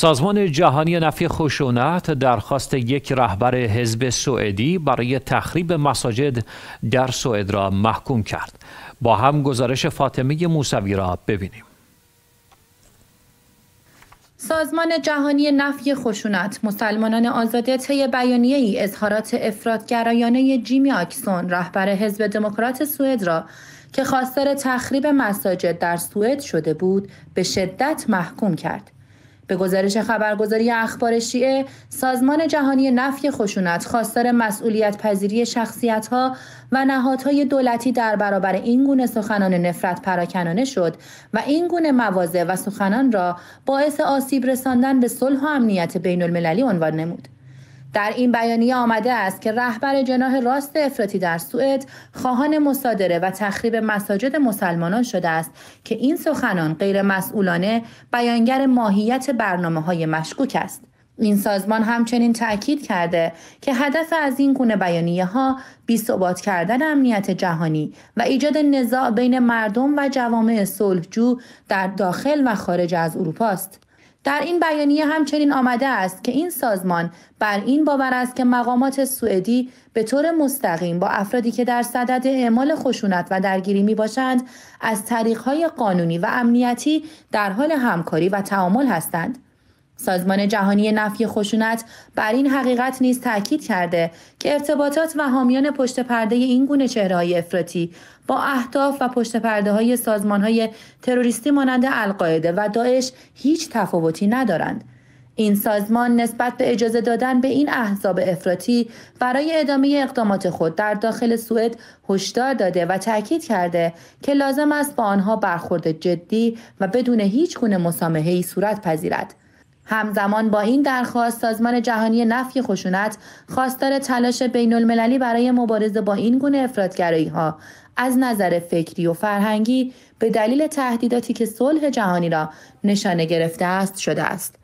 سازمان جهانی نفی خشونت درخواست یک رهبر حزب سوئدی برای تخریب مساجد در سوئد را محکوم کرد. با هم گزارش فاطمه موسوی را ببینیم. سازمان جهانی نفی خشونت مسلمانان آزاده طی بیانیه ای اظهارات افرادگرایانه جیمی آکسون رهبر حزب دموکرات سوئد را که خواستار تخریب مساجد در سوئد شده بود به شدت محکوم کرد به گزارش خبرگزاری اخبار شیعه سازمان جهانی نفی خشونت خواستار مسئولیت پذیری شخصیت ها و نهادهای دولتی در برابر این گونه سخنان نفرت پراکنانه شد و این گونه مواضع و سخنان را باعث آسیب رساندن به صلح و امنیت بین المللی عنوان نمود. در این بیانیه آمده است که رهبر جناح راست افراطی در سوئد خواهان مصادره و تخریب مساجد مسلمانان شده است که این سخنان غیر مسئولانه بیانگر ماهیت برنامه های مشکوک است. این سازمان همچنین تأکید کرده که هدف از این گونه بیانیه ها بیثبات کردن امنیت جهانی و ایجاد نزاع بین مردم و جوامع صلحجو در داخل و خارج از اروپا است. در این بیانیه همچنین آمده است که این سازمان بر این باور است که مقامات سوئدی به طور مستقیم با افرادی که در صدد اعمال خشونت و درگیری می باشند از طریقهای قانونی و امنیتی در حال همکاری و تعامل هستند. سازمان جهانی نفی خشونت بر این حقیقت نیز تاکید کرده که ارتباطات و حامیان پشت پرده این گونه چهره های افراطی با اهداف و پشت پرده های سازمان های تروریستی مانند القاعده و داعش هیچ تفاوتی ندارند این سازمان نسبت به اجازه دادن به این احزاب افراطی برای ادامه اقدامات خود در داخل سوئد هشدار داده و تاکید کرده که لازم است با آنها برخورد جدی و بدون هیچ گونه مسامحه‌ای صورت پذیرد همزمان با این درخواست سازمان جهانی نفی خشونت خواستار تلاش بین المللی برای مبارزه با این گونه افرادگرایی ها از نظر فکری و فرهنگی به دلیل تهدیداتی که صلح جهانی را نشانه گرفته است شده است.